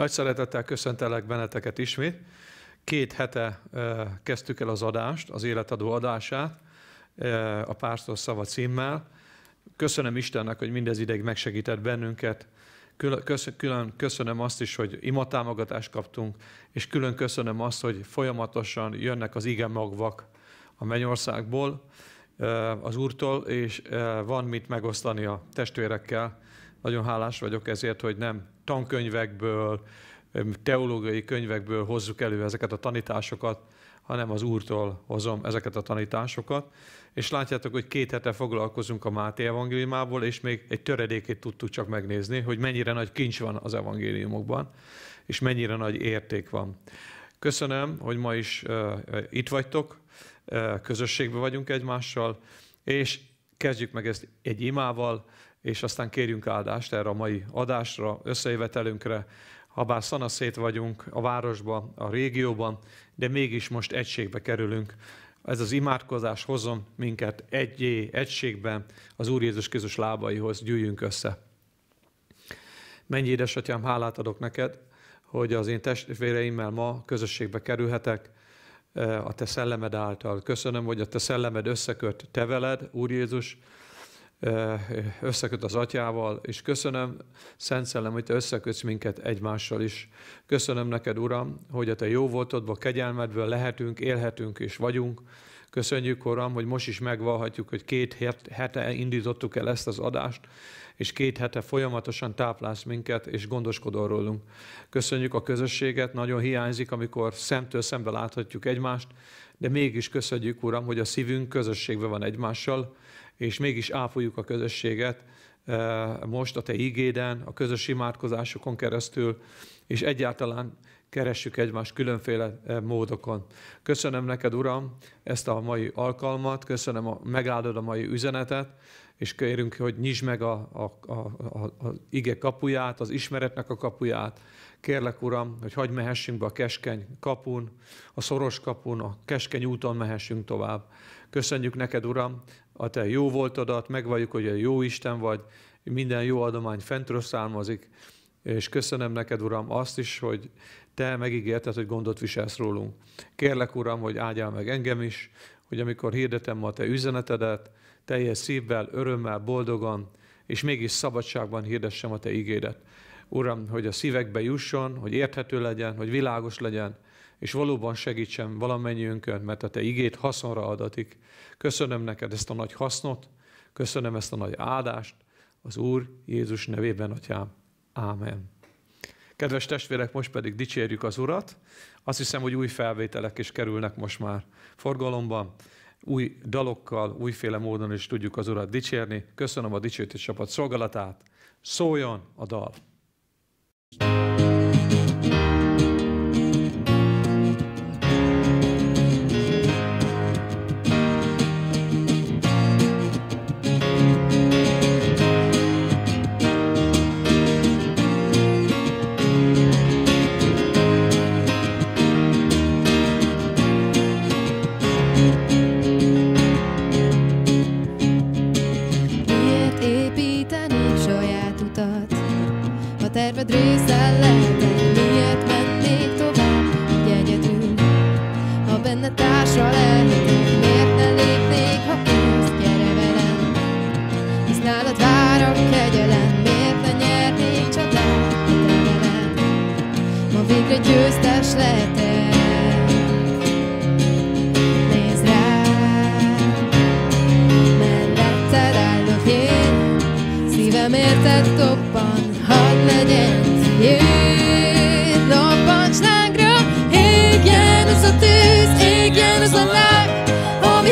Nagy szeretettel köszöntelek benneteket ismét. Két hete kezdtük el az adást, az életadó adását, a Pásztor Szava címmel. Köszönöm Istennek, hogy mindez ideig megsegített bennünket. Külön köszönöm azt is, hogy támogatást kaptunk, és külön köszönöm azt, hogy folyamatosan jönnek az igen magvak a mennyországból, az úrtól, és van mit megosztani a testvérekkel nagyon hálás vagyok ezért, hogy nem tankönyvekből, teológiai könyvekből hozzuk elő ezeket a tanításokat, hanem az Úrtól hozom ezeket a tanításokat. És látjátok, hogy két hete foglalkozunk a Máté evangéliumából, és még egy töredékét tudtuk csak megnézni, hogy mennyire nagy kincs van az evangéliumokban, és mennyire nagy érték van. Köszönöm, hogy ma is uh, itt vagytok, uh, közösségben vagyunk egymással, és kezdjük meg ezt egy imával és aztán kérjünk áldást erre a mai adásra, összejövetelünkre, ha bár szanaszét vagyunk a városban, a régióban, de mégis most egységbe kerülünk. Ez az imádkozás hozom minket egyé, egységben az Úr Jézus Krisztus lábaihoz gyűjjünk össze. Mennyi édesatyám, hálát adok neked, hogy az én testvéreimmel ma közösségbe kerülhetek, eh, a te szellemed által. Köszönöm, hogy a te szellemed összeköt te veled, Úr Jézus, összeköt az atyával, és köszönöm, Szent Szellem, hogy te összekötsz minket egymással is. Köszönöm neked, Uram, hogy a te jó voltodba, kegyelmedből lehetünk, élhetünk és vagyunk. Köszönjük, Uram, hogy most is megvalhatjuk, hogy két hete indítottuk el ezt az adást, és két hete folyamatosan táplálsz minket, és gondoskodol rólunk. Köszönjük a közösséget, nagyon hiányzik, amikor szemtől szembe láthatjuk egymást, de mégis köszönjük, Uram, hogy a szívünk közösségben van egymással, és mégis ápoljuk a közösséget eh, most a Te ígéden, a közös imádkozásokon keresztül, és egyáltalán keressük egymást különféle eh, módokon. Köszönöm neked, Uram, ezt a mai alkalmat, köszönöm, a, megáldod a mai üzenetet, és kérünk, hogy nyisd meg a, a, a, a, a ige kapuját, az ismeretnek a kapuját. Kérlek, Uram, hogy hagyd mehessünk be a keskeny kapun, a szoros kapun, a keskeny úton mehessünk tovább. Köszönjük neked, Uram, a te jó voltadat, megvalljuk, hogy a jó Isten vagy, minden jó adomány fentről származik, és köszönöm neked, Uram, azt is, hogy te megígérted, hogy gondot viselsz rólunk. Kérlek, Uram, hogy áldjál meg engem is, hogy amikor hirdetem ma a te üzenetedet, teljes szívvel, örömmel, boldogan, és mégis szabadságban hirdessem a te ígédet. Uram, hogy a szívekbe jusson, hogy érthető legyen, hogy világos legyen, és valóban segítsen valamennyiünkön, mert a Te igét haszonra adatik. Köszönöm neked ezt a nagy hasznot, köszönöm ezt a nagy áldást, az Úr Jézus nevében, Atyám. Ámen. Kedves testvérek, most pedig dicsérjük az Urat. Azt hiszem, hogy új felvételek is kerülnek most már forgalomban. Új dalokkal, újféle módon is tudjuk az Urat dicsérni. Köszönöm a dicsőtés csapat szolgálatát. Szóljon a dal! thank you kedved része lehetek Miért mennék tovább, hogy egyedül Ha benne társa lehetek Miért ne lépnék, ha kész, gyere velem Hisz nálad várok a kegyelem Miért ne nyernék csatát, te velem Ma végre győztes lehet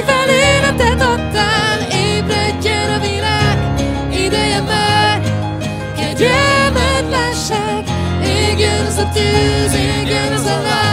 szépen életet adtál, ébredjen a világ, ideje már, kegyelmet a tűz, igen az a láb.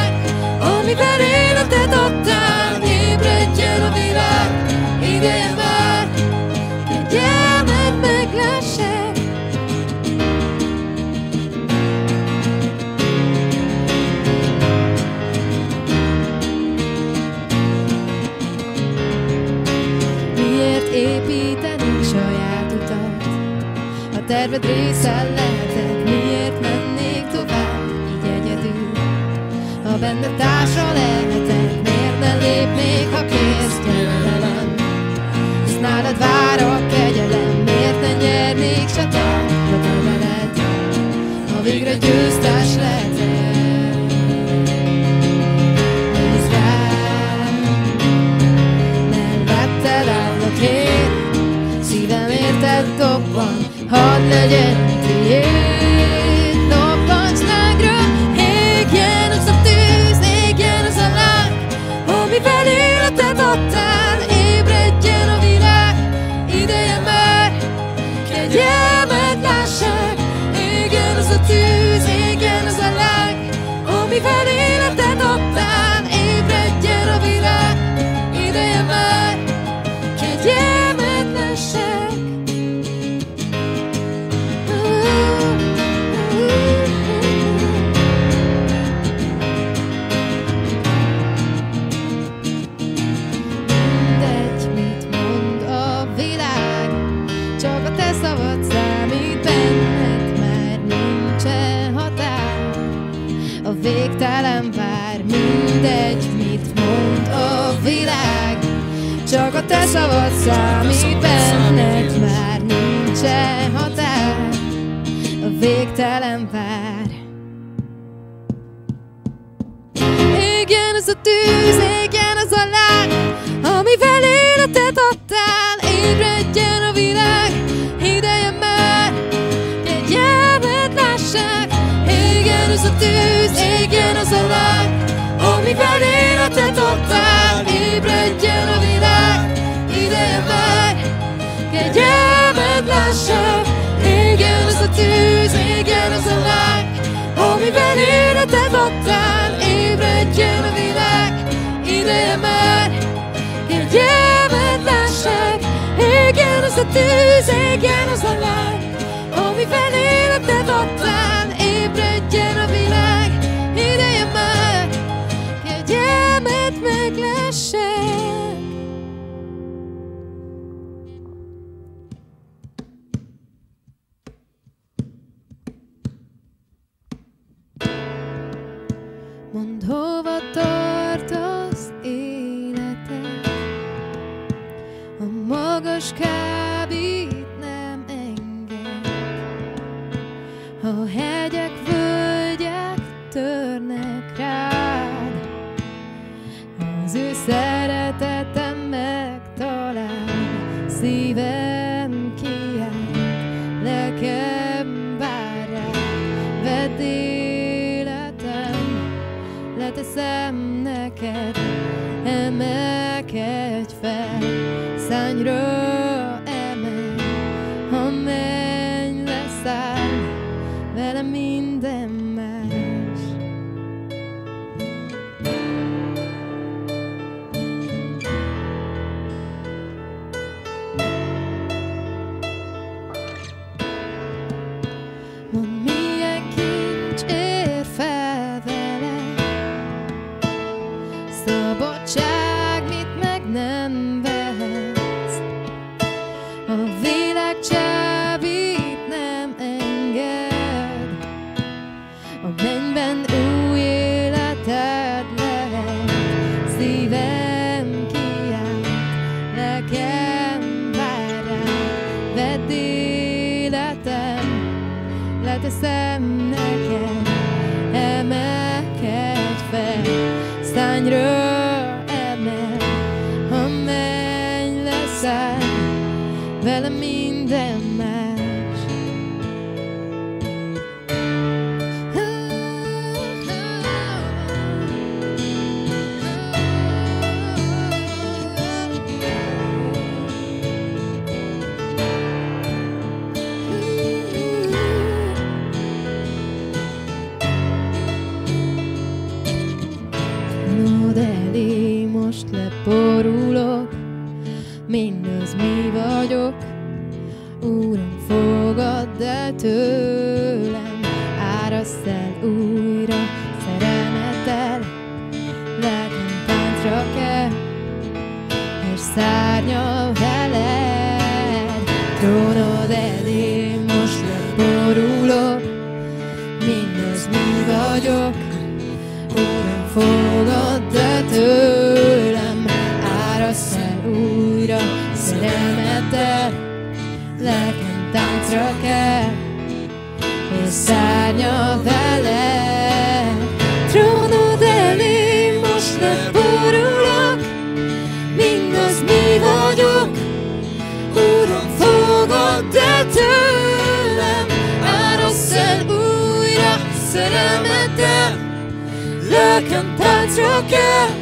Csak a te szavad számít benned Már nincsen határ A végtelen vár Igen, ez a tűz, igen, ez a lány Amivel életet adtál Ébredjen a világ Ideje már Egy lássák Igen, ez a tűz, igen, az a lány legfelsőbb Igen az a tűz, igen az a lány Amiben életed adtál Ébredjen a világ Ideje már lássák az a tűz, az a lány magas kábít nem enged. A hegyek, völgyek törnek rád, az ő szeretetem megtalál szívem kiáll, nekem vár vedd életem, leteszem neked, emelkedj fel. Seigneur. leszel újra, together.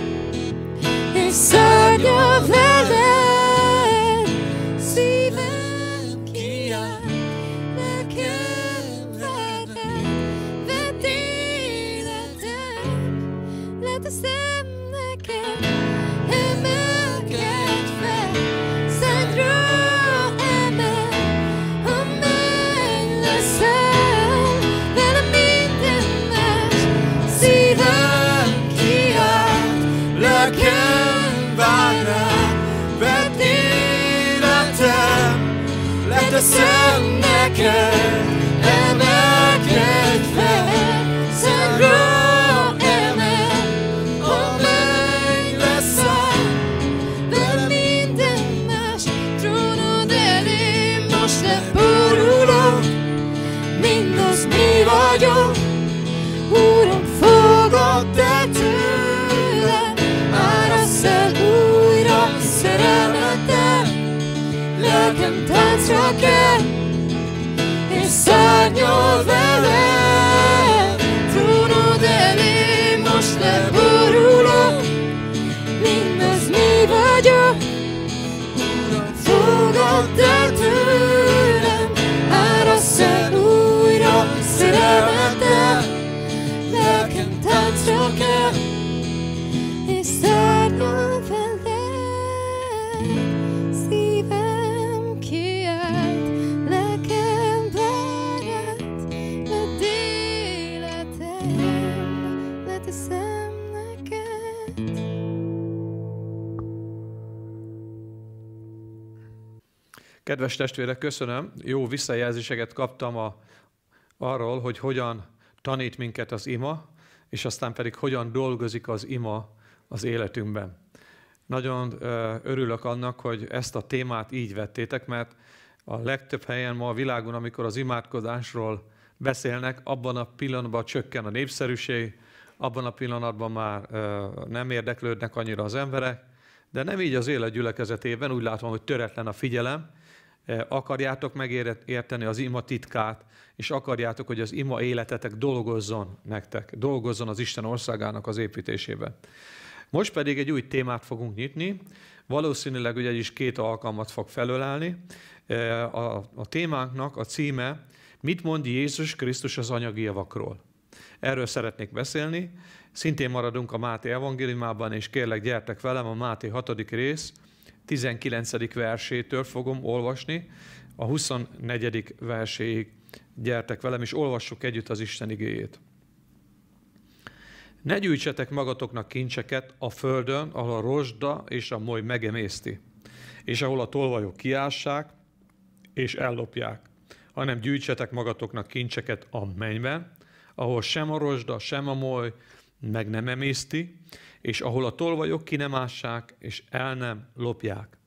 Kedves testvérek, köszönöm. Jó visszajelzéseket kaptam a, arról, hogy hogyan tanít minket az ima, és aztán pedig hogyan dolgozik az ima az életünkben. Nagyon örülök annak, hogy ezt a témát így vettétek, mert a legtöbb helyen ma a világon, amikor az imádkozásról beszélnek, abban a pillanatban csökken a népszerűség, abban a pillanatban már nem érdeklődnek annyira az emberek, de nem így az élet gyülekezetében, úgy látom, hogy töretlen a figyelem, Eh, akarjátok megérteni az ima titkát, és akarjátok, hogy az ima életetek dolgozzon nektek, dolgozzon az Isten országának az építésében. Most pedig egy új témát fogunk nyitni, valószínűleg ugye is két alkalmat fog felölelni. Eh, a, a témánknak a címe, mit mond Jézus Krisztus az anyagi javakról? Erről szeretnék beszélni. Szintén maradunk a Máté evangéliumában, és kérlek gyertek velem a Máté 6. rész, 19. versétől fogom olvasni, a 24. verséig gyertek velem, és olvassuk együtt az Isten igéjét. Ne gyűjtsetek magatoknak kincseket a földön, ahol a rozsda és a moly megemészti, és ahol a tolvajok kiássák és ellopják, hanem gyűjtsetek magatoknak kincseket a mennyben, ahol sem a rozsda, sem a moly meg nem emészti, és ahol a tolvajok ki nem ássák, és el nem lopják.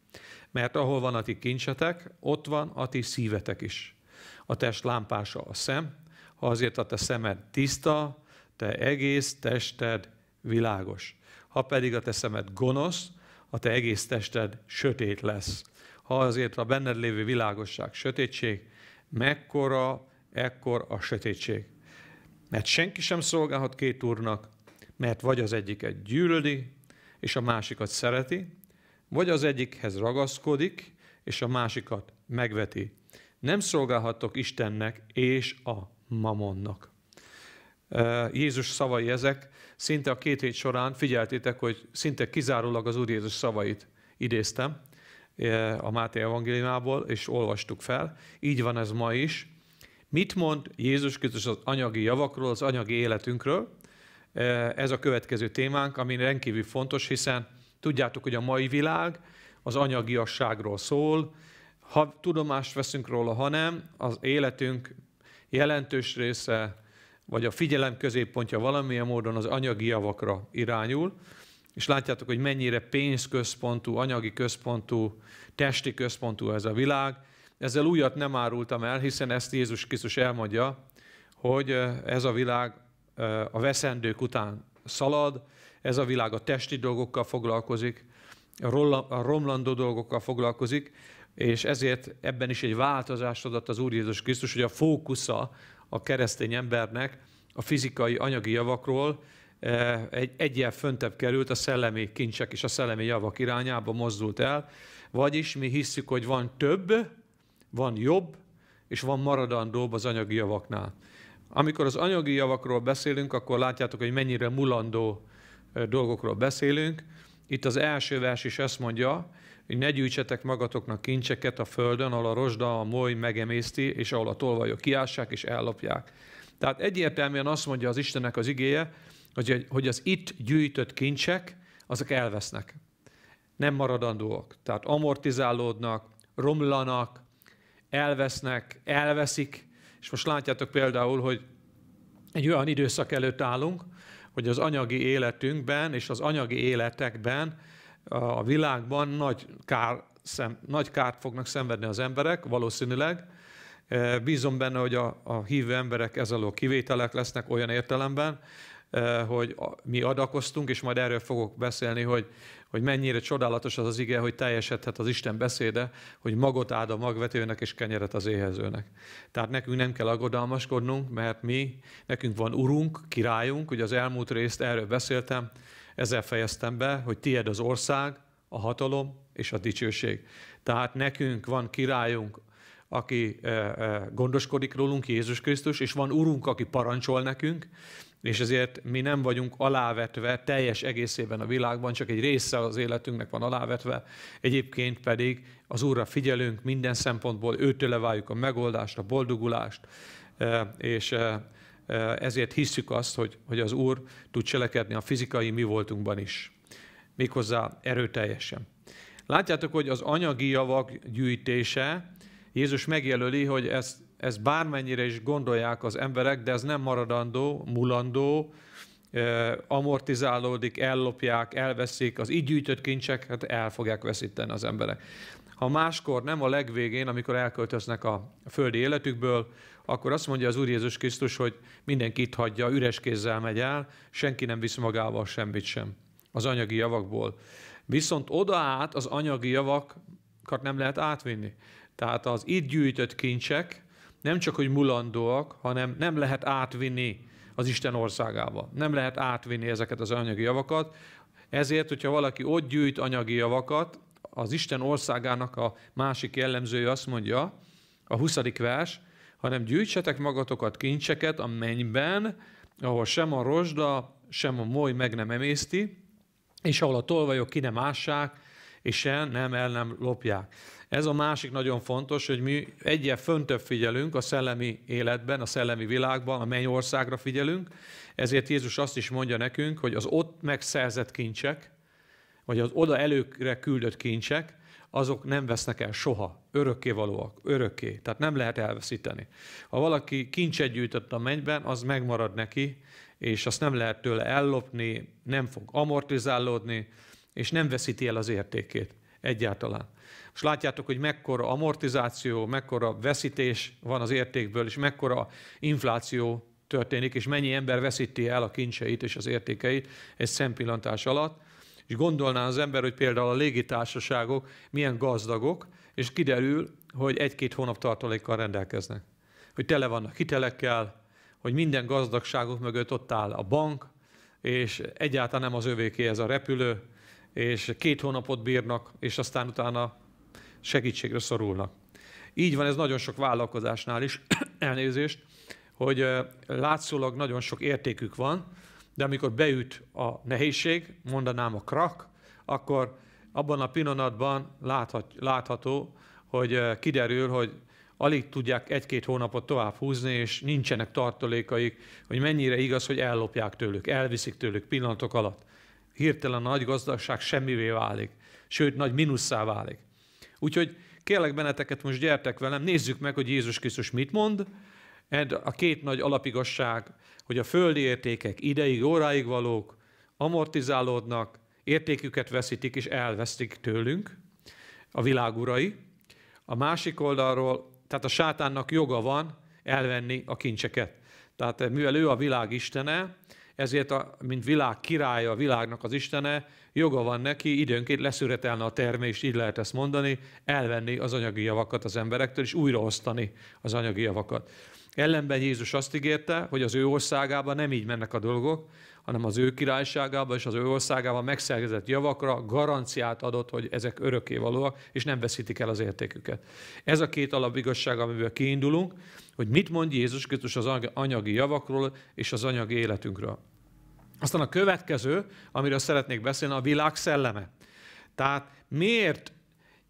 Mert ahol van a ti kincsetek, ott van a ti szívetek is. A test lámpása a szem, ha azért a te szemed tiszta, te egész tested világos. Ha pedig a te szemed gonosz, a te egész tested sötét lesz. Ha azért a benned lévő világosság sötétség, mekkora, ekkor a sötétség. Mert senki sem szolgálhat két úrnak, mert vagy az egyiket gyűlöli, és a másikat szereti, vagy az egyikhez ragaszkodik, és a másikat megveti. Nem szolgálhattok Istennek és a mamonnak. Jézus szavai ezek, szinte a két hét során figyeltétek, hogy szinte kizárólag az Úr Jézus szavait idéztem a Máté evangéliumából, és olvastuk fel. Így van ez ma is. Mit mond Jézus Krisztus az anyagi javakról, az anyagi életünkről? Eh, ez a következő témánk, ami rendkívül fontos, hiszen tudjátok, hogy a mai világ az anyagiasságról szól, ha tudomást veszünk róla, ha nem, az életünk jelentős része, vagy a figyelem középpontja valamilyen módon az anyagi javakra irányul, és látjátok, hogy mennyire pénzközpontú, anyagi központú, testi központú ez a világ. Ezzel újat nem árultam el, hiszen ezt Jézus Krisztus elmondja, hogy eh, ez a világ a veszendők után szalad, ez a világ a testi dolgokkal foglalkozik, a romlandó dolgokkal foglalkozik, és ezért ebben is egy változást adott az Úr Jézus Krisztus, hogy a fókusza a keresztény embernek a fizikai, anyagi javakról egy, egyel föntebb került, a szellemi kincsek és a szellemi javak irányába mozdult el, vagyis mi hisszük, hogy van több, van jobb, és van maradandóbb az anyagi javaknál. Amikor az anyagi javakról beszélünk, akkor látjátok, hogy mennyire mulandó dolgokról beszélünk. Itt az első vers is ezt mondja, hogy ne gyűjtsetek magatoknak kincseket a földön, ahol a rozsda, a moly megemészti, és ahol a tolvajok kiássák és ellopják. Tehát egyértelműen azt mondja az Istennek az igéje, hogy, hogy az itt gyűjtött kincsek, azok elvesznek. Nem maradandóak. Tehát amortizálódnak, romlanak, elvesznek, elveszik, és most látjátok például, hogy egy olyan időszak előtt állunk, hogy az anyagi életünkben és az anyagi életekben a világban nagy, kár, szem, nagy kárt fognak szenvedni az emberek, valószínűleg. E, bízom benne, hogy a, a hívő emberek ez alól kivételek lesznek olyan értelemben, Eh, hogy mi adakoztunk, és majd erről fogok beszélni, hogy, hogy mennyire csodálatos az az ige, hogy teljesedhet az Isten beszéde, hogy magot áld a magvetőnek és kenyeret az éhezőnek. Tehát nekünk nem kell aggodalmaskodnunk, mert mi, nekünk van urunk, királyunk, ugye az elmúlt részt erről beszéltem, ezzel fejeztem be, hogy tied az ország, a hatalom és a dicsőség. Tehát nekünk van királyunk, aki eh, eh, gondoskodik rólunk, Jézus Krisztus, és van Urunk, aki parancsol nekünk, és ezért mi nem vagyunk alávetve teljes egészében a világban, csak egy része az életünknek van alávetve, egyébként pedig az Úrra figyelünk minden szempontból, őtől leváljuk a megoldást, a boldogulást, e, és e, e, ezért hisszük azt, hogy, hogy az Úr tud cselekedni a fizikai mi voltunkban is, méghozzá erőteljesen. Látjátok, hogy az anyagi javak gyűjtése, Jézus megjelöli, hogy ezt ez bármennyire is gondolják az emberek, de ez nem maradandó, mulandó, amortizálódik, ellopják, elveszik, az így gyűjtött kincseket hát el fogják veszíteni az emberek. Ha máskor nem a legvégén, amikor elköltöznek a földi életükből, akkor azt mondja az Úr Jézus Krisztus, hogy mindenki itt hagyja, üres kézzel megy el, senki nem visz magával semmit sem az anyagi javakból. Viszont oda át az anyagi javakat nem lehet átvinni. Tehát az itt gyűjtött kincsek, nem csak, hogy mulandóak, hanem nem lehet átvinni az Isten országába. Nem lehet átvinni ezeket az anyagi javakat. Ezért, hogyha valaki ott gyűjt anyagi javakat, az Isten országának a másik jellemzője azt mondja, a 20. vers, hanem gyűjtsetek magatokat kincseket a mennyben, ahol sem a rozsda, sem a moly meg nem emészti, és ahol a tolvajok ki nem ássák, és se nem el nem lopják. Ez a másik nagyon fontos, hogy mi egyre föntöbb figyelünk a szellemi életben, a szellemi világban, a mennyországra figyelünk, ezért Jézus azt is mondja nekünk, hogy az ott megszerzett kincsek, vagy az oda előkre küldött kincsek, azok nem vesznek el soha, örökké valóak, örökké, tehát nem lehet elveszíteni. Ha valaki kincset gyűjtött a mennyben, az megmarad neki, és azt nem lehet tőle ellopni, nem fog amortizálódni, és nem veszíti el az értékét egyáltalán. Most látjátok, hogy mekkora amortizáció, mekkora veszítés van az értékből, és mekkora infláció történik, és mennyi ember veszíti el a kincseit és az értékeit egy szempillantás alatt. És gondolná az ember, hogy például a légitársaságok milyen gazdagok, és kiderül, hogy egy-két hónap tartalékkal rendelkeznek. Hogy tele vannak hitelekkel, hogy minden gazdagságok mögött ott áll a bank, és egyáltalán nem az övéké ez a repülő, és két hónapot bírnak, és aztán utána segítségre szorulnak. Így van ez nagyon sok vállalkozásnál is, elnézést, hogy látszólag nagyon sok értékük van, de amikor beüt a nehézség, mondanám a krak, akkor abban a pillanatban láthat, látható, hogy kiderül, hogy alig tudják egy-két hónapot tovább húzni, és nincsenek tartalékaik, hogy mennyire igaz, hogy ellopják tőlük, elviszik tőlük pillanatok alatt hirtelen a nagy gazdagság semmivé válik, sőt, nagy minusszá válik. Úgyhogy kérlek benneteket, most gyertek velem, nézzük meg, hogy Jézus Krisztus mit mond. A két nagy alapigasság, hogy a földi értékek ideig, óráig valók, amortizálódnak, értéküket veszítik és elvesztik tőlünk, a világurai. A másik oldalról, tehát a sátánnak joga van elvenni a kincseket. Tehát mivel ő a világ istene, ezért, a, mint világ királya, a világnak az istene, joga van neki időnként leszüretelne a termést, így lehet ezt mondani, elvenni az anyagi javakat az emberektől, és újraosztani az anyagi javakat. Ellenben Jézus azt ígérte, hogy az ő országában nem így mennek a dolgok, hanem az ő királyságába és az ő országába megszerzett javakra garanciát adott, hogy ezek valóak, és nem veszítik el az értéküket. Ez a két alapigazság, amiből kiindulunk, hogy mit mond Jézus Krisztus az anyagi javakról és az anyagi életünkről. Aztán a következő, amiről szeretnék beszélni, a világ szelleme. Tehát miért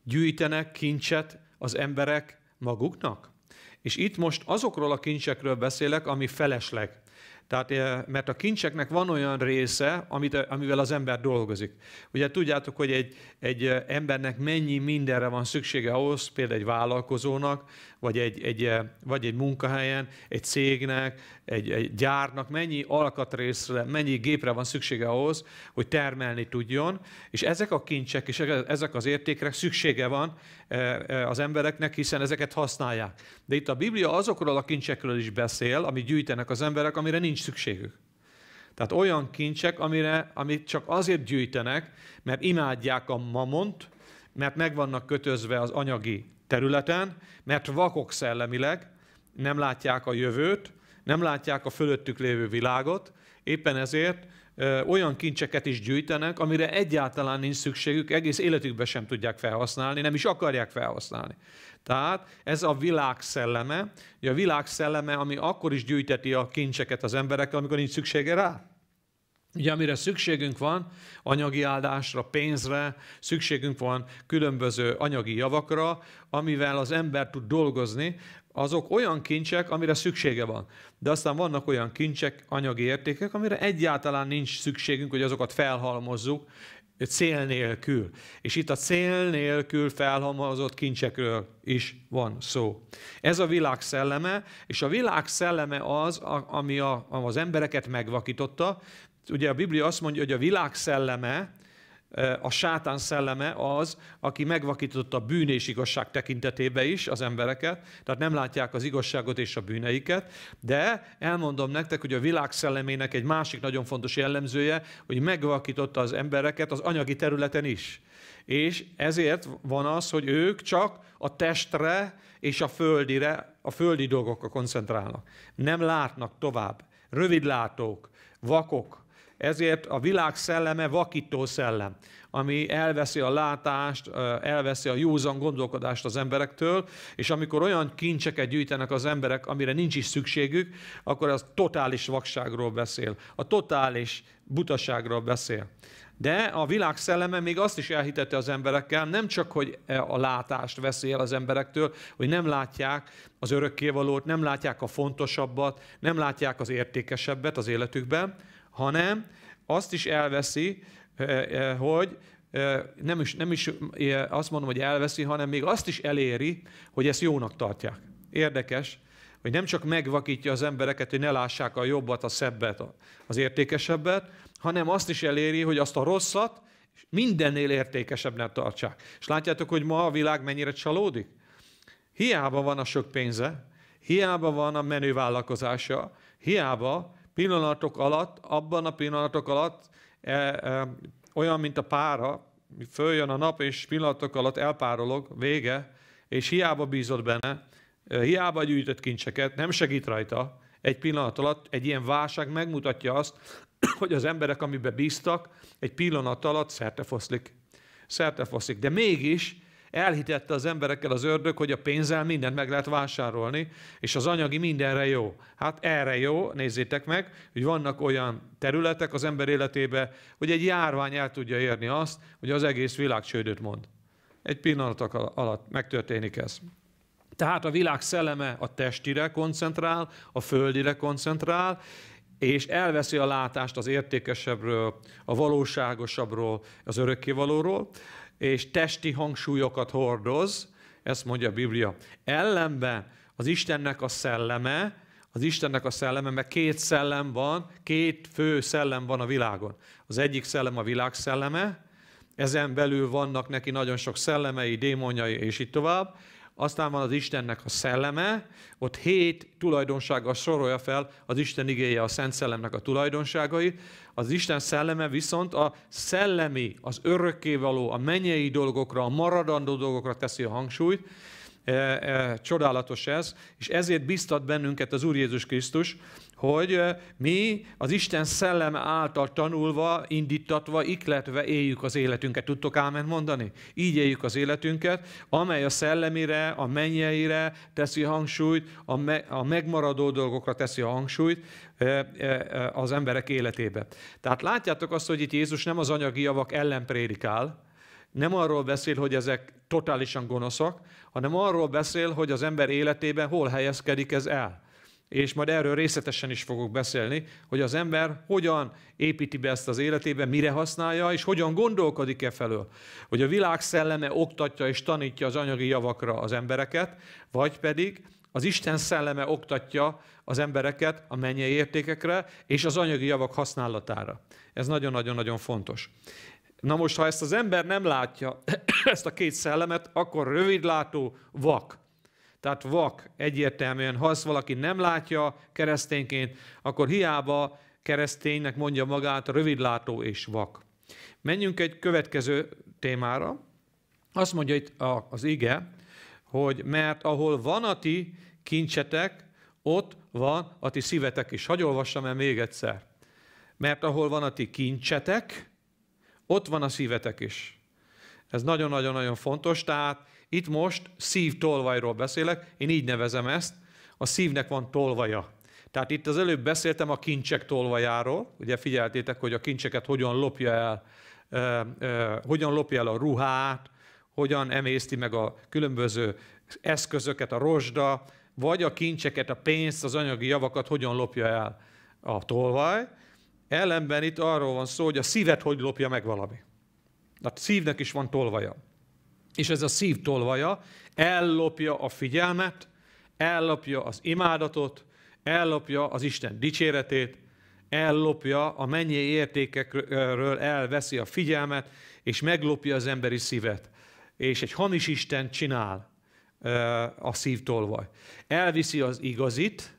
gyűjtenek kincset az emberek maguknak? És itt most azokról a kincsekről beszélek, ami felesleg tehát, eh, mert a kincseknek van olyan része, amit, eh, amivel az ember dolgozik. Ugye tudjátok, hogy egy, egy eh, embernek mennyi mindenre van szüksége ahhoz, például egy vállalkozónak, vagy egy, egy, vagy egy munkahelyen, egy cégnek, egy, egy gyárnak mennyi alkatrészre, mennyi gépre van szüksége ahhoz, hogy termelni tudjon, és ezek a kincsek és ezek az értékek szüksége van e, e, az embereknek, hiszen ezeket használják. De itt a Biblia azokról a kincsekről is beszél, amit gyűjtenek az emberek, amire nincs szükségük. Tehát olyan kincsek, amire, amit csak azért gyűjtenek, mert imádják a mamont, mert meg vannak kötözve az anyagi területen, mert vakok szellemileg, nem látják a jövőt, nem látják a fölöttük lévő világot, éppen ezért olyan kincseket is gyűjtenek, amire egyáltalán nincs szükségük, egész életükben sem tudják felhasználni, nem is akarják felhasználni. Tehát ez a világ szelleme, a világ szelleme, ami akkor is gyűjteti a kincseket az emberekkel, amikor nincs szüksége rá. Ugye amire szükségünk van, anyagi áldásra, pénzre, szükségünk van különböző anyagi javakra, amivel az ember tud dolgozni, azok olyan kincsek, amire szüksége van. De aztán vannak olyan kincsek, anyagi értékek, amire egyáltalán nincs szükségünk, hogy azokat felhalmozzuk, cél nélkül. És itt a cél nélkül felhalmozott kincsekről is van szó. Ez a világ szelleme, és a világ szelleme az, ami a, az embereket megvakította. Ugye a Biblia azt mondja, hogy a világ szelleme a sátán szelleme az, aki megvakította a bűn és igazság tekintetébe is az embereket, tehát nem látják az igazságot és a bűneiket, de elmondom nektek, hogy a világ szellemének egy másik nagyon fontos jellemzője, hogy megvakította az embereket az anyagi területen is. És ezért van az, hogy ők csak a testre és a földire, a földi dolgokra koncentrálnak. Nem látnak tovább. Rövidlátók, vakok, ezért a világ szelleme vakító szellem, ami elveszi a látást, elveszi a józan gondolkodást az emberektől, és amikor olyan kincseket gyűjtenek az emberek, amire nincs is szükségük, akkor az totális vakságról beszél, a totális butaságról beszél. De a világ szelleme még azt is elhitette az emberekkel, nem csak, hogy e a látást veszi el az emberektől, hogy nem látják az örökkévalót, nem látják a fontosabbat, nem látják az értékesebbet az életükben, hanem azt is elveszi, hogy nem is, nem is azt mondom, hogy elveszi, hanem még azt is eléri, hogy ezt jónak tartják. Érdekes, hogy nem csak megvakítja az embereket, hogy ne lássák a jobbat, a szebbet, az értékesebbet, hanem azt is eléri, hogy azt a rosszat mindennél értékesebbnek tartsák. És látjátok, hogy ma a világ mennyire csalódik? Hiába van a sok pénze, hiába van a menő vállalkozása, hiába pillanatok alatt, abban a pillanatok alatt e, e, olyan, mint a pára, följön a nap, és pillanatok alatt elpárolog, vége, és hiába bízott benne, e, hiába gyűjtött kincseket, nem segít rajta. Egy pillanat alatt egy ilyen válság megmutatja azt, hogy az emberek, amiben bíztak, egy pillanat alatt szertefoszlik. Szertefoszlik. De mégis elhitette az emberekkel az ördög, hogy a pénzzel mindent meg lehet vásárolni, és az anyagi mindenre jó. Hát erre jó, nézzétek meg, hogy vannak olyan területek az ember életébe, hogy egy járvány el tudja érni azt, hogy az egész világ csődöt mond. Egy pillanat alatt megtörténik ez. Tehát a világ szelleme a testire koncentrál, a földire koncentrál, és elveszi a látást az értékesebbről, a valóságosabbról, az örökkévalóról és testi hangsúlyokat hordoz, ezt mondja a Biblia. Ellenben az Istennek a szelleme, az Istennek a szelleme, mert két szellem van, két fő szellem van a világon. Az egyik szellem a világ szelleme, ezen belül vannak neki nagyon sok szellemei, démonjai, és így tovább, aztán van az Istennek a szelleme, ott hét tulajdonsággal sorolja fel az Isten igéje a Szent Szellemnek a tulajdonságai. Az Isten szelleme viszont a szellemi, az örökkévaló, a menyei dolgokra, a maradandó dolgokra teszi a hangsúlyt, E, e, csodálatos ez, és ezért biztat bennünket az Úr Jézus Krisztus, hogy e, mi az Isten szellem által tanulva, indítatva, ikletve éljük az életünket. Tudtok ámen mondani? Így éljük az életünket, amely a szellemire, a mennyeire teszi hangsúlyt, a, me a megmaradó dolgokra teszi a hangsúlyt az emberek életébe. Tehát látjátok azt, hogy itt Jézus nem az anyagi javak ellen prédikál, nem arról beszél, hogy ezek totálisan gonoszak, hanem arról beszél, hogy az ember életében hol helyezkedik ez el. És majd erről részletesen is fogok beszélni, hogy az ember hogyan építi be ezt az életébe, mire használja, és hogyan gondolkodik e felől. Hogy a világ szelleme oktatja és tanítja az anyagi javakra az embereket, vagy pedig az Isten szelleme oktatja az embereket a mennyei értékekre és az anyagi javak használatára. Ez nagyon-nagyon-nagyon fontos. Na most, ha ezt az ember nem látja, ezt a két szellemet, akkor rövidlátó vak. Tehát vak egyértelműen. Ha ezt valaki nem látja keresztényként, akkor hiába kereszténynek mondja magát rövidlátó és vak. Menjünk egy következő témára. Azt mondja itt az ige, hogy mert ahol van a ti kincsetek, ott van a ti szívetek is. Hagy olvassam el még egyszer. Mert ahol van a ti kincsetek, ott van a szívetek is. Ez nagyon-nagyon-nagyon fontos, tehát itt most szív tolvajról beszélek, én így nevezem ezt, a szívnek van tolvaja. Tehát itt az előbb beszéltem a kincsek tolvajáról, ugye figyeltétek, hogy a kincseket hogyan lopja el, e, e, hogyan lopja el a ruhát, hogyan emészti meg a különböző eszközöket, a rozsda, vagy a kincseket, a pénzt, az anyagi javakat hogyan lopja el a tolvaj, Ellenben itt arról van szó, hogy a szívet hogy lopja meg valami. A szívnek is van tolvaja. És ez a szív tolvaja ellopja a figyelmet, ellopja az imádatot, ellopja az Isten dicséretét, ellopja a mennyi értékekről elveszi a figyelmet, és meglopja az emberi szívet. És egy hamis Isten csinál a szív tolvaj. Elviszi az igazit,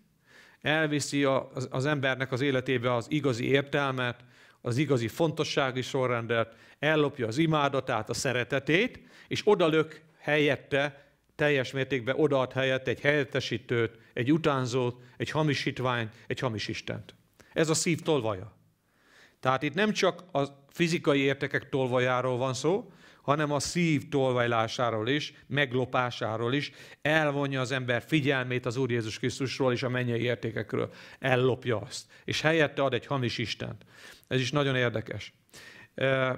elviszi az, embernek az életébe az igazi értelmet, az igazi fontossági sorrendet, ellopja az imádatát, a szeretetét, és odalök helyette, teljes mértékben odaad helyett egy helyettesítőt, egy utánzót, egy hamisítványt, egy hamis Istent. Ez a szív tolvaja. Tehát itt nem csak a fizikai értekek tolvajáról van szó, hanem a szív tolvajlásáról is, meglopásáról is, elvonja az ember figyelmét az Úr Jézus Krisztusról és a mennyei értékekről, ellopja azt, és helyette ad egy hamis Istent. Ez is nagyon érdekes.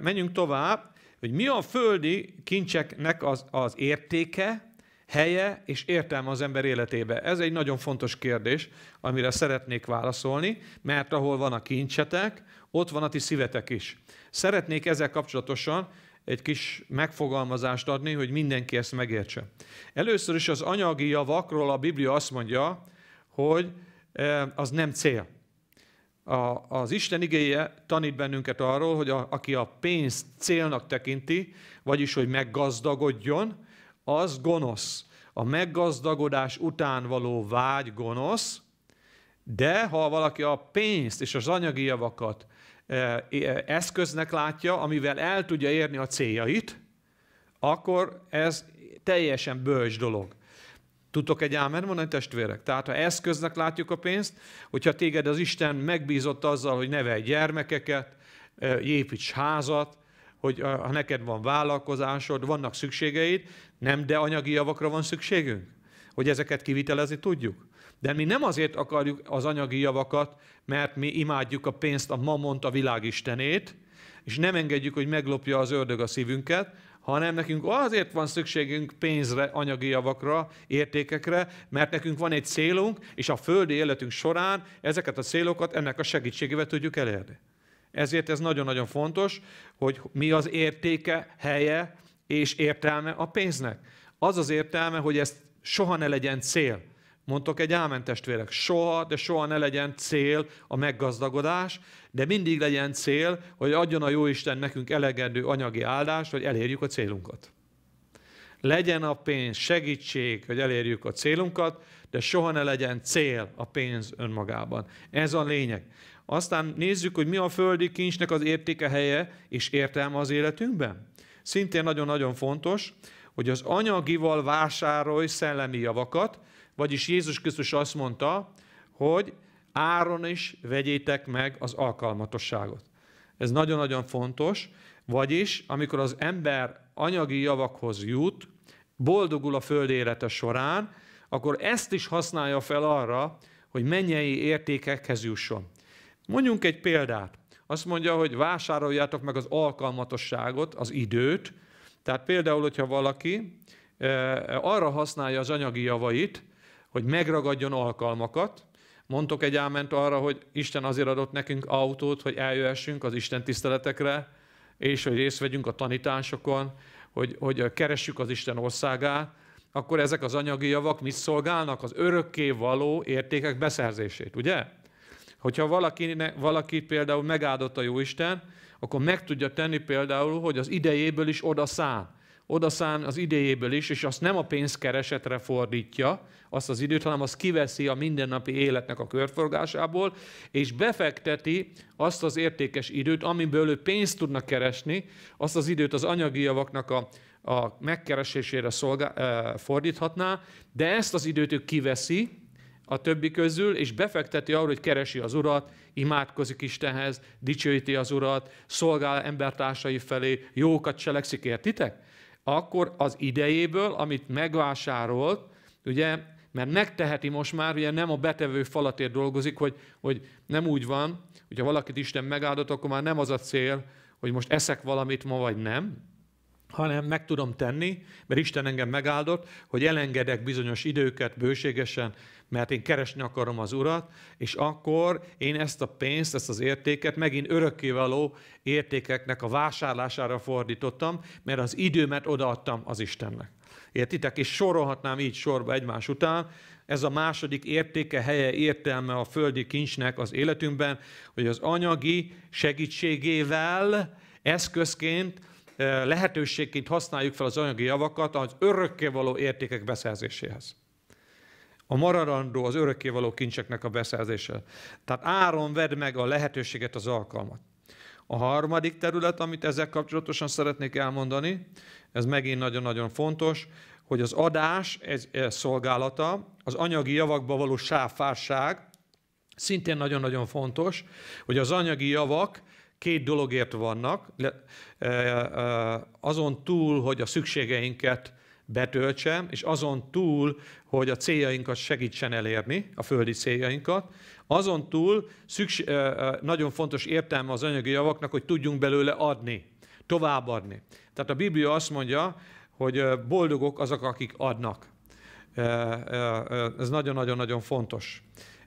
Menjünk tovább, hogy mi a földi kincseknek az, az értéke, helye és értelme az ember életébe? Ez egy nagyon fontos kérdés, amire szeretnék válaszolni, mert ahol van a kincsetek, ott van a ti szívetek is. Szeretnék ezzel kapcsolatosan egy kis megfogalmazást adni, hogy mindenki ezt megértse. Először is az anyagi javakról a Biblia azt mondja, hogy e, az nem cél. A, az Isten igéje tanít bennünket arról, hogy a, aki a pénzt célnak tekinti, vagyis hogy meggazdagodjon, az gonosz. A meggazdagodás után való vágy gonosz, de ha valaki a pénzt és az anyagi javakat eszköznek látja, amivel el tudja érni a céljait, akkor ez teljesen bölcs dolog. Tudtok egy ámen mondani, testvérek? Tehát ha eszköznek látjuk a pénzt, hogyha téged az Isten megbízott azzal, hogy nevelj gyermekeket, építs házat, hogy ha neked van vállalkozásod, vannak szükségeid, nem de anyagi javakra van szükségünk, hogy ezeket kivitelezni tudjuk. De mi nem azért akarjuk az anyagi javakat, mert mi imádjuk a pénzt, a mamont, a világistenét, és nem engedjük, hogy meglopja az ördög a szívünket, hanem nekünk azért van szükségünk pénzre, anyagi javakra, értékekre, mert nekünk van egy célunk, és a földi életünk során ezeket a célokat ennek a segítségével tudjuk elérni. Ezért ez nagyon-nagyon fontos, hogy mi az értéke, helye és értelme a pénznek. Az az értelme, hogy ez soha ne legyen cél, Mondtok egy ámen testvérek, soha, de soha ne legyen cél a meggazdagodás, de mindig legyen cél, hogy adjon a Jó Isten nekünk elegendő anyagi áldást, hogy elérjük a célunkat. Legyen a pénz segítség, hogy elérjük a célunkat, de soha ne legyen cél a pénz önmagában. Ez a lényeg. Aztán nézzük, hogy mi a földi kincsnek az értéke helye és értelme az életünkben. Szintén nagyon-nagyon fontos, hogy az anyagival vásárolj szellemi javakat, vagyis Jézus Krisztus azt mondta, hogy áron is vegyétek meg az alkalmatosságot. Ez nagyon-nagyon fontos, vagyis amikor az ember anyagi javakhoz jut, boldogul a föld élete során, akkor ezt is használja fel arra, hogy mennyei értékekhez jusson. Mondjunk egy példát. Azt mondja, hogy vásároljátok meg az alkalmatosságot, az időt. Tehát például, hogyha valaki eh, arra használja az anyagi javait, hogy megragadjon alkalmakat, Mondtok egy áment arra, hogy Isten azért adott nekünk autót, hogy eljöhessünk az Isten tiszteletekre, és hogy részt vegyünk a tanításokon, hogy, hogy keressük az Isten országát, akkor ezek az anyagi javak mit szolgálnak? Az örökké való értékek beszerzését, ugye? Hogyha valaki, valaki például megáldott a Jóisten, akkor meg tudja tenni például, hogy az idejéből is odaszán. Odaszán az idejéből is, és azt nem a pénzkeresetre fordítja, azt az időt, hanem az kiveszi a mindennapi életnek a körforgásából, és befekteti azt az értékes időt, amiből ő pénzt tudna keresni, azt az időt az anyagi javaknak a, a megkeresésére szolgá, eh, fordíthatná, de ezt az időt ő kiveszi, a többi közül, és befekteti arra, hogy keresi az Urat, imádkozik Istenhez, dicsőíti az Urat, szolgál embertársai felé, jókat cselekszik, értitek? Akkor az idejéből, amit megvásárolt, ugye mert megteheti most már, ugye nem a betevő falatért dolgozik, hogy, hogy nem úgy van, hogyha valakit Isten megáldott, akkor már nem az a cél, hogy most eszek valamit ma vagy nem, hanem meg tudom tenni, mert Isten engem megáldott, hogy elengedek bizonyos időket bőségesen, mert én keresni akarom az Urat, és akkor én ezt a pénzt, ezt az értéket megint örökkévaló értékeknek a vásárlására fordítottam, mert az időmet odaadtam az Istennek. Értitek? És sorolhatnám így sorba egymás után. Ez a második értéke, helye, értelme a földi kincsnek az életünkben, hogy az anyagi segítségével, eszközként, eh, lehetőségként használjuk fel az anyagi javakat az való értékek beszerzéséhez a maradandó, az való kincseknek a beszerzése. Tehát áron vedd meg a lehetőséget, az alkalmat. A harmadik terület, amit ezzel kapcsolatosan szeretnék elmondani, ez megint nagyon-nagyon fontos, hogy az adás ez, ez szolgálata, az anyagi javakba való sávfárság, szintén nagyon-nagyon fontos, hogy az anyagi javak két dologért vannak, e, e, azon túl, hogy a szükségeinket betöltse, és azon túl, hogy a céljainkat segítsen elérni, a földi céljainkat, azon túl szükség, nagyon fontos értelme az anyagi javaknak, hogy tudjunk belőle adni, továbbadni. Tehát a Biblia azt mondja, hogy boldogok azok, akik adnak. Ez nagyon-nagyon-nagyon fontos.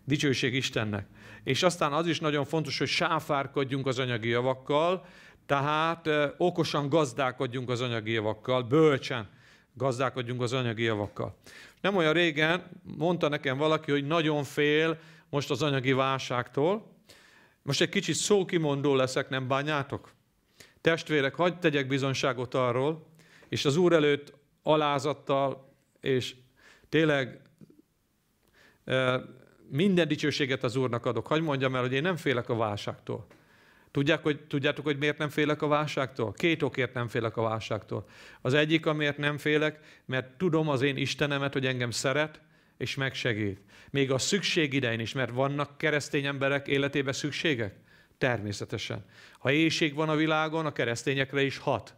Dicsőség Istennek. És aztán az is nagyon fontos, hogy sáfárkodjunk az anyagi javakkal, tehát okosan gazdálkodjunk az anyagi javakkal, bölcsen gazdálkodjunk az anyagi javakkal. Nem olyan régen mondta nekem valaki, hogy nagyon fél most az anyagi válságtól. Most egy kicsit szókimondó leszek, nem bánjátok? Testvérek, hagyd tegyek bizonságot arról, és az Úr előtt alázattal, és tényleg e, minden dicsőséget az Úrnak adok. Hagy mondjam el, hogy én nem félek a válságtól. Tudják, hogy, tudjátok, hogy miért nem félek a válságtól? Két okért nem félek a válságtól. Az egyik, amiért nem félek, mert tudom az én Istenemet, hogy engem szeret, és megsegít. Még a szükség idején is, mert vannak keresztény emberek életében szükségek? Természetesen. Ha éjség van a világon, a keresztényekre is hat.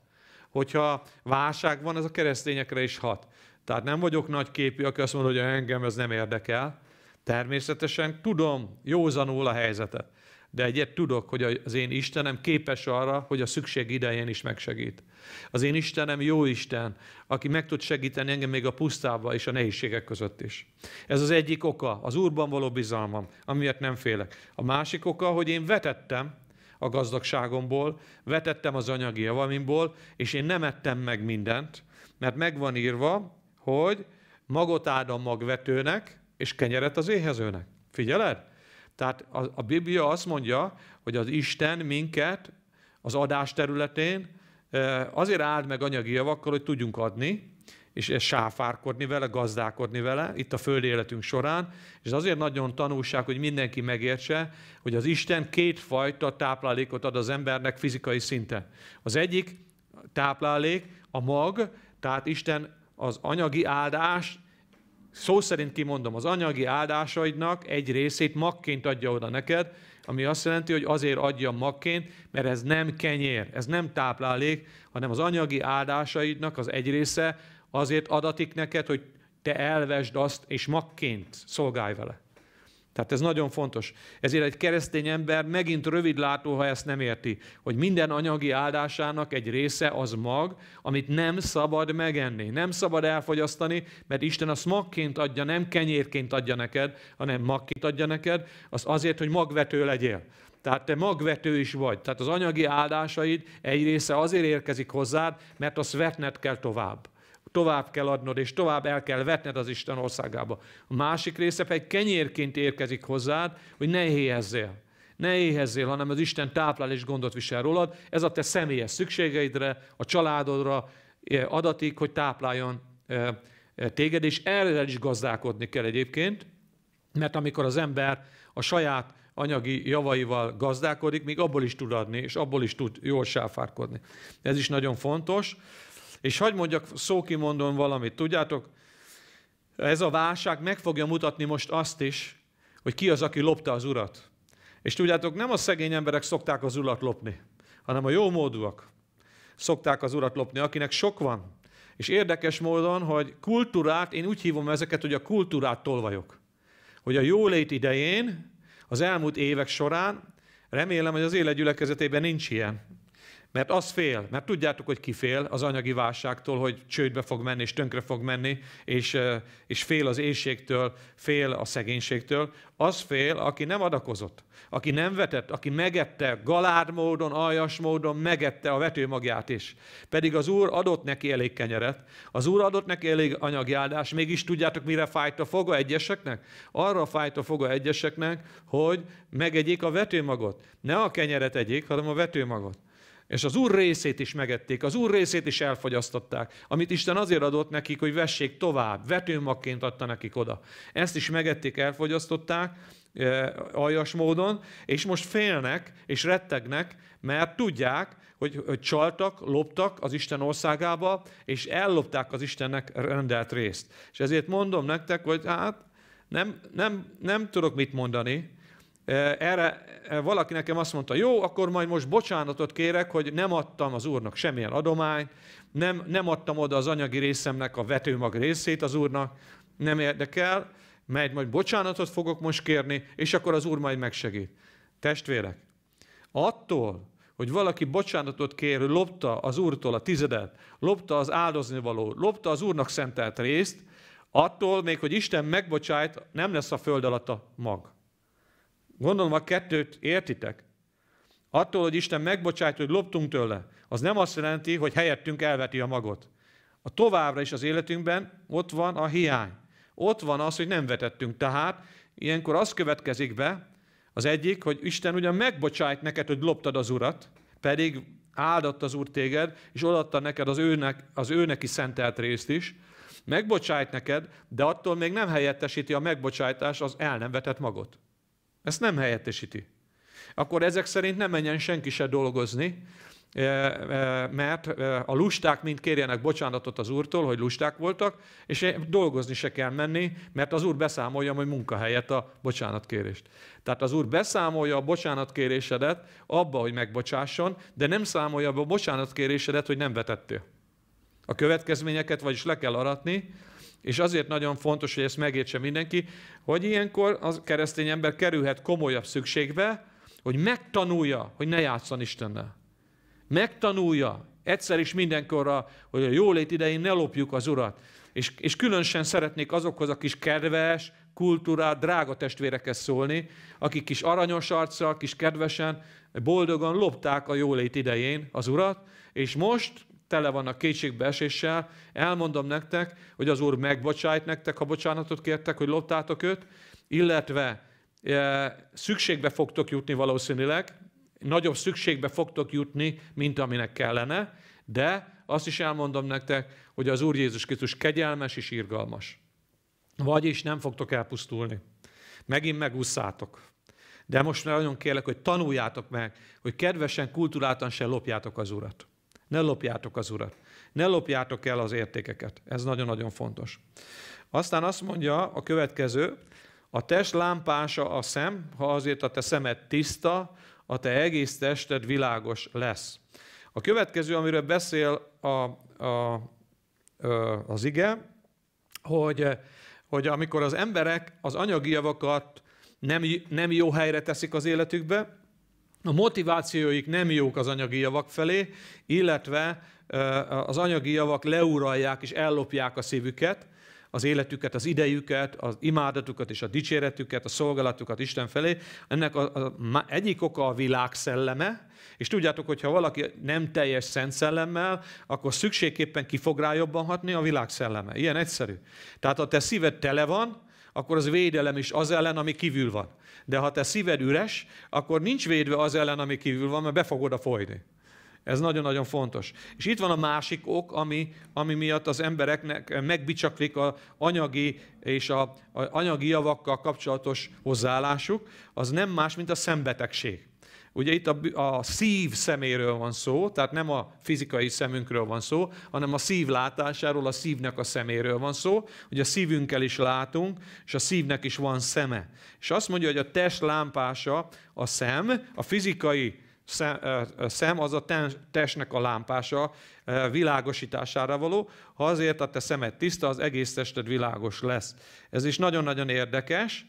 Hogyha válság van, az a keresztényekre is hat. Tehát nem vagyok nagy képű, aki azt mondja, hogy engem ez nem érdekel. Természetesen tudom józanul a helyzetet de egyet tudok, hogy az én Istenem képes arra, hogy a szükség idején is megsegít. Az én Istenem jó Isten, aki meg tud segíteni engem még a pusztába és a nehézségek között is. Ez az egyik oka, az Úrban való bizalmam, amiért nem félek. A másik oka, hogy én vetettem, a gazdagságomból, vetettem az anyagi javamimból, és én nem ettem meg mindent, mert meg van írva, hogy magot áldom magvetőnek, és kenyeret az éhezőnek. Figyeled? Tehát a, a Biblia azt mondja, hogy az Isten minket az adás területén azért áld meg anyagi javakkal, hogy tudjunk adni, és sáfárkodni vele, gazdálkodni vele, itt a földi életünk során, és azért nagyon tanulság, hogy mindenki megértse, hogy az Isten kétfajta táplálékot ad az embernek fizikai szinten. Az egyik táplálék a mag, tehát Isten az anyagi áldást szó szerint kimondom, az anyagi áldásaidnak egy részét magként adja oda neked, ami azt jelenti, hogy azért adja magként, mert ez nem kenyér, ez nem táplálék, hanem az anyagi áldásaidnak az egy része azért adatik neked, hogy te elvesd azt, és magként szolgálj vele. Tehát ez nagyon fontos. Ezért egy keresztény ember megint rövidlátó, ha ezt nem érti, hogy minden anyagi áldásának egy része az mag, amit nem szabad megenni, nem szabad elfogyasztani, mert Isten azt magként adja, nem kenyérként adja neked, hanem magként adja neked, az azért, hogy magvető legyél. Tehát te magvető is vagy. Tehát az anyagi áldásaid egy része azért érkezik hozzád, mert azt vetned kell tovább tovább kell adnod, és tovább el kell vetned az Isten országába. A másik része pedig kenyérként érkezik hozzád, hogy ne éhezzél. Ne éhezzél, hanem az Isten táplál és gondot visel rólad. Ez a te személyes szükségeidre, a családodra eh, adatik, hogy tápláljon eh, eh, téged, és erre is gazdálkodni kell egyébként, mert amikor az ember a saját anyagi javaival gazdálkodik, még abból is tud adni, és abból is tud jól sáfárkodni. Ez is nagyon fontos. És hagyd mondjak szókimondon valamit, tudjátok? Ez a válság meg fogja mutatni most azt is, hogy ki az, aki lopta az urat. És tudjátok, nem a szegény emberek szokták az urat lopni, hanem a jó módúak szokták az urat lopni, akinek sok van. És érdekes módon, hogy kultúrát, én úgy hívom ezeket, hogy a kultúrát tolvajok. Hogy a jólét idején, az elmúlt évek során, remélem, hogy az gyülekezetében nincs ilyen, mert az fél, mert tudjátok, hogy ki fél az anyagi válságtól, hogy csődbe fog menni, és tönkre fog menni, és, és fél az éjségtől, fél a szegénységtől. Az fél, aki nem adakozott, aki nem vetett, aki megette galád módon, aljas módon, megette a vetőmagját is. Pedig az Úr adott neki elég kenyeret, az Úr adott neki elég anyagi áldás, mégis tudjátok, mire fájt a foga egyeseknek? Arra fájt a foga egyeseknek, hogy megegyék a vetőmagot. Ne a kenyeret egyék, hanem a vetőmagot. És az Úr részét is megették, az Úr részét is elfogyasztották, amit Isten azért adott nekik, hogy vessék tovább, vetőmagként adta nekik oda. Ezt is megették, elfogyasztották, e, aljas módon, és most félnek és rettegnek, mert tudják, hogy, hogy csaltak, loptak az Isten országába, és ellopták az Istennek rendelt részt. És ezért mondom nektek, hogy hát nem, nem, nem tudok mit mondani, erre valaki nekem azt mondta, jó, akkor majd most bocsánatot kérek, hogy nem adtam az úrnak semmilyen adományt, nem, nem adtam oda az anyagi részemnek a vetőmag részét az úrnak, nem érdekel, mert majd bocsánatot fogok most kérni, és akkor az úr majd megsegít. Testvérek, attól, hogy valaki bocsánatot kér, lopta az úrtól a tizedet, lopta az áldozni való, lopta az úrnak szentelt részt, attól még, hogy Isten megbocsájt, nem lesz a föld alatt a mag. Gondolom a kettőt értitek. Attól, hogy Isten megbocsájt, hogy loptunk tőle, az nem azt jelenti, hogy helyettünk elveti a magot. A továbbra is az életünkben ott van a hiány. Ott van az, hogy nem vetettünk. Tehát ilyenkor az következik be, az egyik, hogy Isten ugyan megbocsájt neked, hogy loptad az urat, pedig áldott az úr téged, és odatta neked az őnek, az őneki szentelt részt is, megbocsájt neked, de attól még nem helyettesíti a megbocsájtás az el nem vetett magot. Ezt nem helyettesíti. Akkor ezek szerint nem menjen senki se dolgozni, eh, eh, mert eh, a lusták mind kérjenek bocsánatot az úrtól, hogy lusták voltak, és dolgozni se kell menni, mert az úr beszámolja majd munkahelyet a bocsánatkérést. Tehát az úr beszámolja a bocsánatkérésedet abba, hogy megbocsásson, de nem számolja be a bocsánatkérésedet, hogy nem vetettél. A következményeket vagyis le kell aratni, és azért nagyon fontos, hogy ezt megértse mindenki, hogy ilyenkor az keresztény ember kerülhet komolyabb szükségbe, hogy megtanulja, hogy ne játszan Istennel. Megtanulja egyszer is mindenkorra, hogy a jólét idején ne lopjuk az Urat. És, és különösen szeretnék azokhoz a kis kedves, kultúrát, drága testvérekhez szólni, akik kis aranyos arccal, kis kedvesen, boldogan lopták a jólét idején az Urat, és most tele vannak kétségbeeséssel, elmondom nektek, hogy az Úr megbocsájt nektek, ha bocsánatot kértek, hogy loptátok őt, illetve e, szükségbe fogtok jutni valószínűleg, nagyobb szükségbe fogtok jutni, mint aminek kellene, de azt is elmondom nektek, hogy az Úr Jézus Krisztus kegyelmes és irgalmas. Vagyis nem fogtok elpusztulni. Megint megúszátok. De most nagyon kérlek, hogy tanuljátok meg, hogy kedvesen, kultúráltan se lopjátok az Urat. Ne lopjátok az urat. Ne lopjátok el az értékeket. Ez nagyon-nagyon fontos. Aztán azt mondja a következő, a test lámpása a szem, ha azért a te szemed tiszta, a te egész tested világos lesz. A következő, amiről beszél a, a, az ige, hogy, hogy amikor az emberek az anyagi javakat nem, nem jó helyre teszik az életükbe, a motivációik nem jók az anyagi javak felé, illetve az anyagi javak leuralják és ellopják a szívüket, az életüket, az idejüket, az imádatukat és a dicséretüket, a szolgálatukat Isten felé. Ennek a, a, a, egyik oka a világ szelleme, és tudjátok, hogy ha valaki nem teljes szent szellemmel, akkor szükségképpen ki fog rá jobban hatni a világ szelleme. Ilyen egyszerű. Tehát ha te szíved tele van, akkor az védelem is az ellen, ami kívül van. De ha te szíved üres, akkor nincs védve az ellen, ami kívül van, mert be fogod a folyni. Ez nagyon-nagyon fontos. És itt van a másik ok, ami, ami miatt az embereknek megbicsaklik a anyagi és a, a anyagi javakkal kapcsolatos hozzáállásuk, az nem más, mint a szembetegség. Ugye itt a, a szív szeméről van szó, tehát nem a fizikai szemünkről van szó, hanem a szív látásáról, a szívnek a szeméről van szó, hogy a szívünkkel is látunk, és a szívnek is van szeme. És azt mondja, hogy a test lámpása a szem, a fizikai szem az a testnek a lámpása világosítására való. Ha azért a te szemed tiszta, az egész tested világos lesz. Ez is nagyon-nagyon érdekes,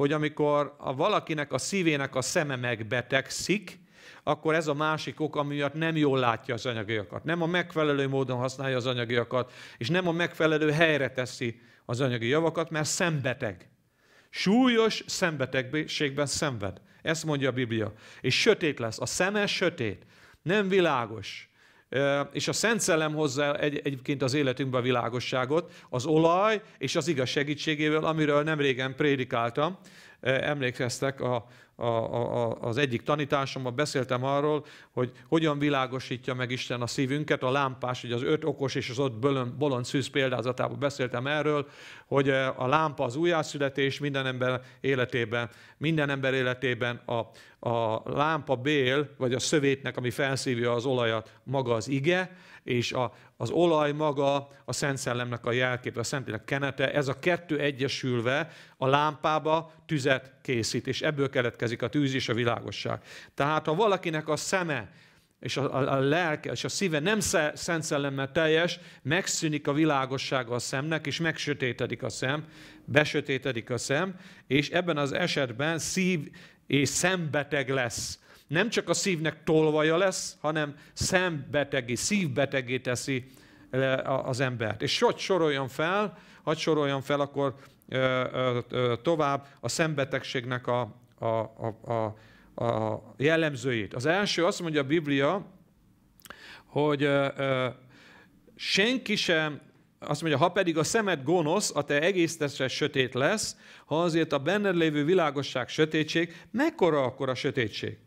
hogy amikor a valakinek a szívének a szeme megbetegszik, akkor ez a másik ok, amiatt nem jól látja az anyagiakat, nem a megfelelő módon használja az anyagiakat, és nem a megfelelő helyre teszi az anyagi javakat, mert szembeteg. Súlyos szembetegségben szenved. Ezt mondja a Biblia. És sötét lesz. A szeme sötét. Nem világos és a Szent Szellem hozzá egy, egyébként az életünkbe a világosságot, az olaj és az igaz segítségével, amiről nem régen prédikáltam, emlékeztek, a, a, a, az egyik tanításommal beszéltem arról, hogy hogyan világosítja meg Isten a szívünket, a lámpás, ugye az öt okos és az ott bolond szűz példázatában beszéltem erről, hogy a lámpa az újjászületés minden ember életében, minden ember életében a, a lámpa bél, vagy a szövétnek, ami felszívja az olajat, maga az ige, és a, az olaj maga a Szent Szellemnek a jelképe, a Szentlélek kenete, ez a kettő egyesülve a lámpába tüzet készít, és ebből keletkezik a tűz és a világosság. Tehát ha valakinek a szeme és a, a, a lelke és a szíve nem sze, szent szellemmel teljes, megszűnik a világossága a szemnek, és megsötétedik a szem, besötétedik a szem, és ebben az esetben szív és szembeteg lesz nem csak a szívnek tolvaja lesz, hanem szembetegi, szívbetegé teszi az embert. És hogy soroljon fel, hogy soroljon fel akkor ö, ö, ö, tovább a szembetegségnek a, a, a, a, a jellemzőjét. Az első azt mondja a Biblia, hogy ö, ö, senki sem, azt mondja, ha pedig a szemed gonosz, a te egész tested sötét lesz, ha azért a benned lévő világosság sötétség, mekkora akkor a sötétség?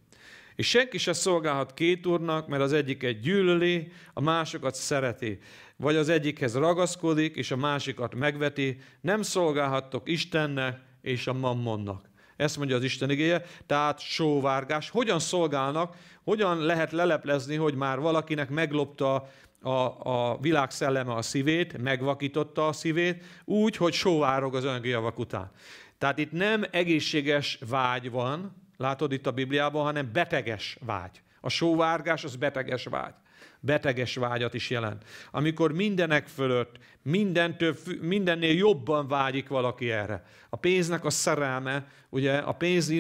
És senki se szolgálhat két úrnak, mert az egyiket gyűlöli, a másokat szereti, vagy az egyikhez ragaszkodik, és a másikat megveti. Nem szolgálhattok Istennek és a mammonnak. Ezt mondja az Isten igéje, tehát sóvárgás. Hogyan szolgálnak, hogyan lehet leleplezni, hogy már valakinek meglopta a, a világ szelleme a szívét, megvakította a szívét, úgy, hogy sóvárog az javak után. Tehát itt nem egészséges vágy van, látod itt a Bibliában, hanem beteges vágy. A sóvárgás az beteges vágy. Beteges vágyat is jelent. Amikor mindenek fölött, mindentől, mindennél jobban vágyik valaki erre. A pénznek a szerelme, ugye a, pénz,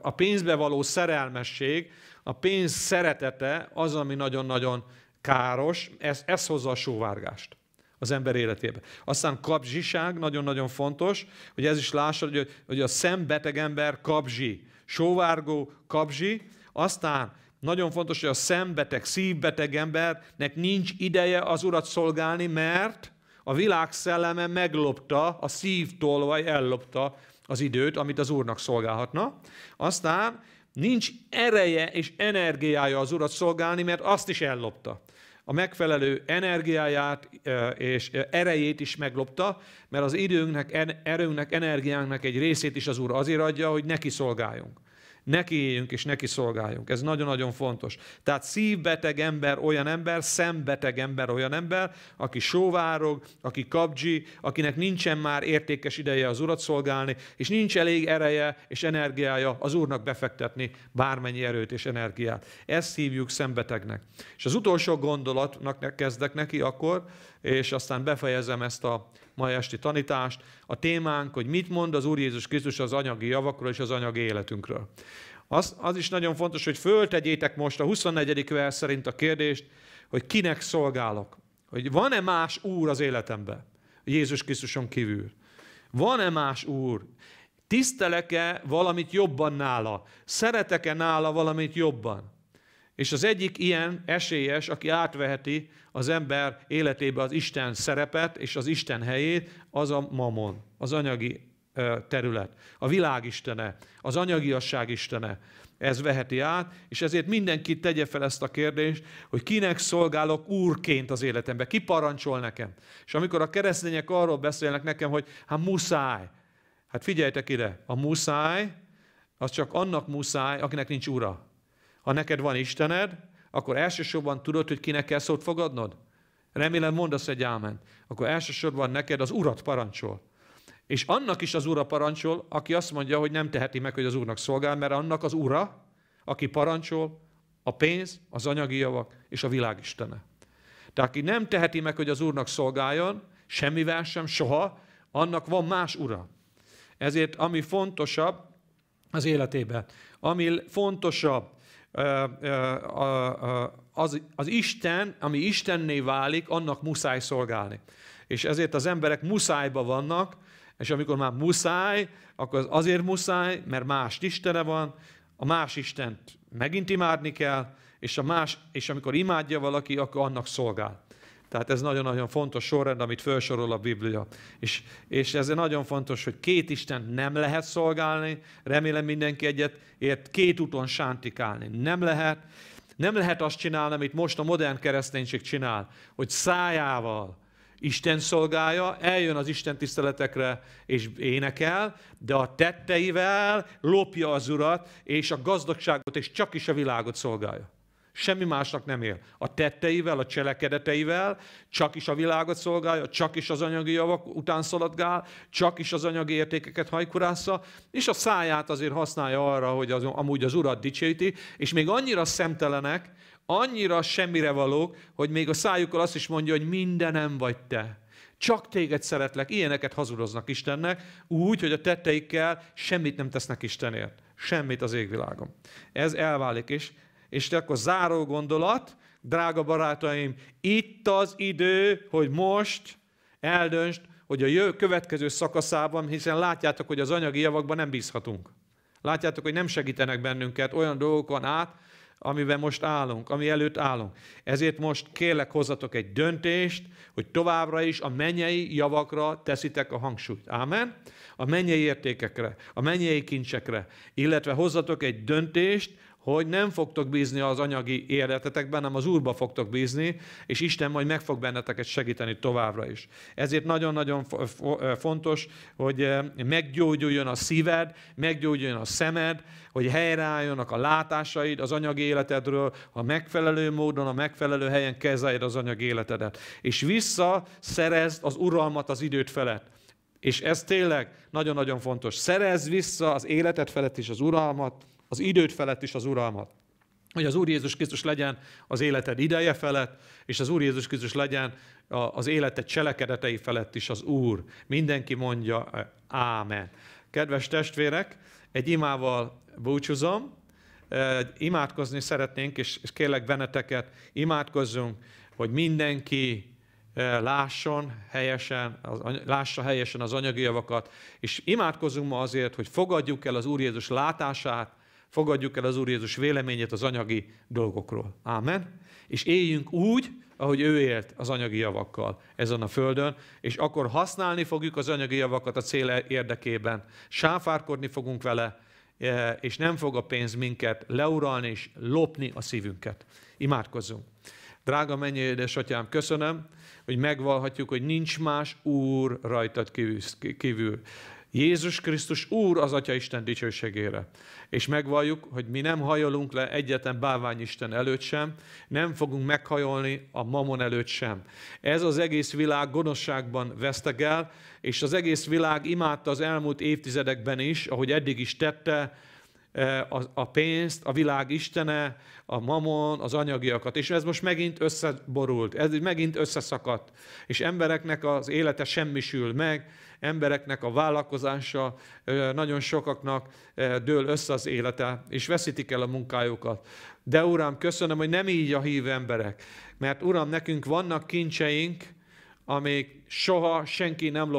a pénzbe való szerelmesség, a pénz szeretete az, ami nagyon-nagyon káros, ez, ez hozza a sóvárgást az ember életébe. Aztán kapzsiság, nagyon-nagyon fontos, hogy ez is lássad, hogy, hogy a szembeteg ember kapzsi sóvárgó, kapzsi, aztán nagyon fontos, hogy a szembeteg, szívbeteg embernek nincs ideje az urat szolgálni, mert a világ szelleme meglopta, a szívtól vagy ellopta az időt, amit az úrnak szolgálhatna. Aztán nincs ereje és energiája az urat szolgálni, mert azt is ellopta a megfelelő energiáját és erejét is meglopta, mert az időnknek, erőnknek, energiánknak egy részét is az Úr azért adja, hogy neki szolgáljunk neki éljünk és neki szolgáljunk. Ez nagyon-nagyon fontos. Tehát szívbeteg ember olyan ember, szembeteg ember olyan ember, aki sóvárog, aki kapcsi, akinek nincsen már értékes ideje az urat szolgálni, és nincs elég ereje és energiája az úrnak befektetni bármennyi erőt és energiát. Ezt hívjuk szembetegnek. És az utolsó gondolatnak kezdek neki akkor, és aztán befejezem ezt a mai esti tanítást. A témánk, hogy mit mond az Úr Jézus Krisztus az anyagi javakról és az anyagi életünkről. Az, az is nagyon fontos, hogy föltegyétek most a 24. vers szerint a kérdést, hogy kinek szolgálok. Hogy van-e más Úr az életemben, Jézus Krisztuson kívül? Van-e más Úr? Tisztelek-e valamit jobban nála? Szeretek-e nála valamit jobban? És az egyik ilyen esélyes, aki átveheti az ember életébe az Isten szerepet és az Isten helyét, az a mamon, az anyagi terület. A világ az anyagiasság istene. Ez veheti át, és ezért mindenki tegye fel ezt a kérdést, hogy kinek szolgálok úrként az életembe, ki parancsol nekem. És amikor a keresztények arról beszélnek nekem, hogy hát muszáj, hát figyeljetek ide, a muszáj, az csak annak muszáj, akinek nincs ura. Ha neked van Istened, akkor elsősorban tudod, hogy kinek kell szót fogadnod? Remélem mondasz egy ámen. Akkor elsősorban neked az Urat parancsol. És annak is az Ura parancsol, aki azt mondja, hogy nem teheti meg, hogy az Úrnak szolgál, mert annak az Ura, aki parancsol, a pénz, az anyagi javak és a világ istene. Tehát aki nem teheti meg, hogy az Úrnak szolgáljon, semmivel sem, soha, annak van más ura. Ezért ami fontosabb az életében, ami fontosabb az, az Isten, ami Istenné válik, annak muszáj szolgálni. És ezért az emberek muszájba vannak, és amikor már muszáj, akkor az azért muszáj, mert más Istene van, a más Istent megint imádni kell, és, a más, és amikor imádja valaki, akkor annak szolgál. Tehát ez nagyon-nagyon fontos sorrend, amit felsorol a Biblia. És, és ez nagyon fontos, hogy két Isten nem lehet szolgálni, remélem mindenki egyet ért, két úton sántikálni. Nem lehet. Nem lehet azt csinálni, amit most a modern kereszténység csinál, hogy szájával Isten szolgálja, eljön az Isten tiszteletekre és énekel, de a tetteivel lopja az urat, és a gazdagságot, és csak is a világot szolgálja. Semmi másnak nem él. A tetteivel, a cselekedeteivel csak is a világot szolgálja, csak is az anyagi javak után szaladgál, csak is az anyagi értékeket hajkurásza, és a száját azért használja arra, hogy az, amúgy az urat dicséti, és még annyira szemtelenek, annyira semmire valók, hogy még a szájukkal azt is mondja, hogy mindenem vagy te. Csak téged szeretlek. Ilyeneket hazudoznak Istennek, úgy, hogy a tetteikkel semmit nem tesznek Istenért. Semmit az égvilágon. Ez elválik, és és akkor záró gondolat, drága barátaim, itt az idő, hogy most eldöntsd, hogy a jövő következő szakaszában, hiszen látjátok, hogy az anyagi javakban nem bízhatunk. Látjátok, hogy nem segítenek bennünket olyan dolgokon át, amiben most állunk, ami előtt állunk. Ezért most kérlek hozzatok egy döntést, hogy továbbra is a mennyei javakra teszitek a hangsúlyt. Ámen? A mennyei értékekre, a mennyei kincsekre, illetve hozzatok egy döntést, hogy nem fogtok bízni az anyagi életetekben, hanem az Úrba fogtok bízni, és Isten majd meg fog benneteket segíteni továbbra is. Ezért nagyon-nagyon fontos, hogy meggyógyuljon a szíved, meggyógyuljon a szemed, hogy helyreálljonak a látásaid az anyagi életedről, a megfelelő módon, a megfelelő helyen kezeljed az anyagi életedet. És vissza szerezd az uralmat az időt felett. És ez tényleg nagyon-nagyon fontos. Szerez vissza az életed felett is az uralmat, az időt felett is az uralmat. Hogy az Úr Jézus Krisztus legyen az életed ideje felett, és az Úr Jézus Krisztus legyen az életed cselekedetei felett is az Úr. Mindenki mondja, ámen. Kedves testvérek, egy imával búcsúzom, imádkozni szeretnénk, és, kérlek benneteket, imádkozzunk, hogy mindenki lásson helyesen, lássa helyesen az anyagi javakat, és imádkozunk ma azért, hogy fogadjuk el az Úr Jézus látását, Fogadjuk el az Úr Jézus véleményét az anyagi dolgokról. Ámen. És éljünk úgy, ahogy ő élt az anyagi javakkal ezen a földön, és akkor használni fogjuk az anyagi javakat a cél érdekében. Sáfárkodni fogunk vele, e, és nem fog a pénz minket leuralni és lopni a szívünket. Imádkozzunk. Drága mennyi édesatyám, köszönöm, hogy megvalhatjuk, hogy nincs más Úr rajtad kívül. Jézus Krisztus Úr az Atya Isten dicsőségére. És megvalljuk, hogy mi nem hajolunk le egyetlen bávány Isten előtt sem, nem fogunk meghajolni a mamon előtt sem. Ez az egész világ gonoszságban vesztegel, és az egész világ imádta az elmúlt évtizedekben is, ahogy eddig is tette, e, a pénzt, a világ istene, a mamon, az anyagiakat. És ez most megint összeborult, ez megint összeszakadt. És embereknek az élete semmisül meg, embereknek a vállalkozása, nagyon sokaknak dől össze az élete, és veszítik el a munkájukat. De Uram, köszönöm, hogy nem így a hív emberek, mert Uram, nekünk vannak kincseink, amik soha senki nem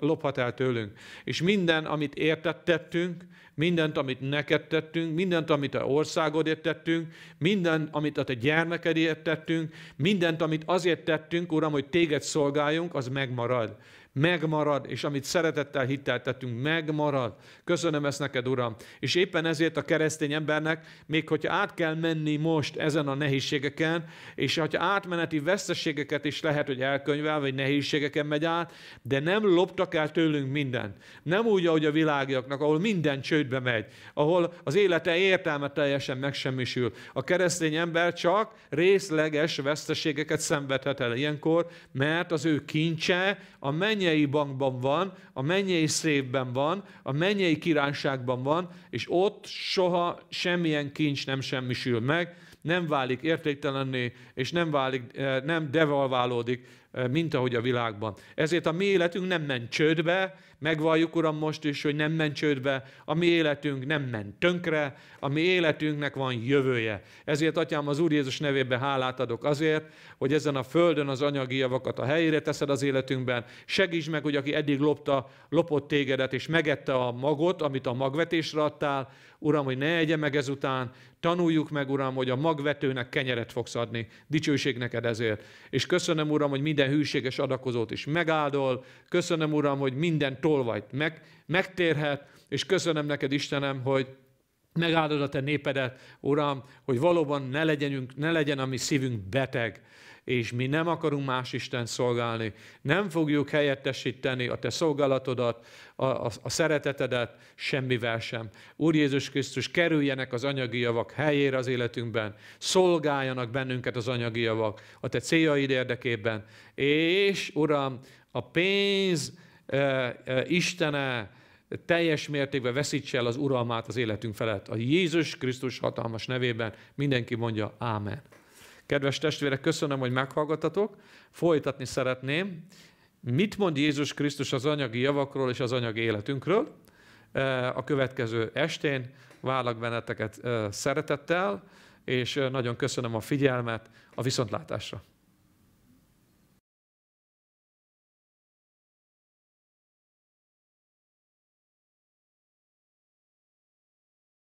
lophat el tőlünk. És minden, amit értettettünk, mindent, amit neked tettünk, mindent, amit a országodért tettünk, mindent, amit a te gyermekedért tettünk, mindent, amit azért tettünk, Uram, hogy téged szolgáljunk, az megmarad megmarad, és amit szeretettel, hittel tettünk, megmarad. Köszönöm ezt neked, Uram. És éppen ezért a keresztény embernek, még hogyha át kell menni most ezen a nehézségeken, és hogyha átmeneti veszteségeket is lehet, hogy elkönyvel, vagy nehézségeken megy át, de nem loptak el tőlünk mindent. Nem úgy, ahogy a világiaknak, ahol minden csődbe megy, ahol az élete értelme teljesen megsemmisül. A keresztény ember csak részleges veszteségeket szenvedhet el ilyenkor, mert az ő kincse a mennyi mennyei bankban van, a mennyei szépben van, a mennyei királyságban van, és ott soha semmilyen kincs nem semmisül meg, nem válik értéktelenné, és nem, válik, eh, nem devalválódik, eh, mint ahogy a világban. Ezért a mi életünk nem ment csődbe, megvalljuk Uram most is, hogy nem ment csődbe, a mi életünk nem ment tönkre, a mi életünknek van jövője. Ezért, Atyám, az Úr Jézus nevében hálát adok azért, hogy ezen a földön az anyagi javakat a helyére teszed az életünkben. Segíts meg, hogy aki eddig lopta, lopott tégedet, és megette a magot, amit a magvetésre adtál, Uram, hogy ne egye meg ezután, tanuljuk meg, Uram, hogy a magvetőnek kenyeret fogsz adni. Dicsőség neked ezért. És köszönöm, Uram, hogy minden hűséges adakozót is megáldol. Köszönöm, Uram, hogy minden tolvajt meg, megtérhet. És köszönöm neked, Istenem, hogy megáldod a te népedet, Uram, hogy valóban ne, legyenünk, ne legyen a mi szívünk beteg, és mi nem akarunk más Isten szolgálni. Nem fogjuk helyettesíteni a te szolgálatodat, a, a, a szeretetedet semmivel sem. Úr Jézus Krisztus, kerüljenek az anyagi javak helyére az életünkben, szolgáljanak bennünket az anyagi javak a te céljaid érdekében, és Uram, a pénz e, e, Istene, teljes mértékben veszítse el az uralmát az életünk felett. A Jézus Krisztus hatalmas nevében mindenki mondja Ámen. Kedves testvérek, köszönöm, hogy meghallgatatok. Folytatni szeretném. Mit mond Jézus Krisztus az anyagi javakról és az anyagi életünkről? E, a következő estén várlak benneteket e, szeretettel, és e, nagyon köszönöm a figyelmet a viszontlátásra.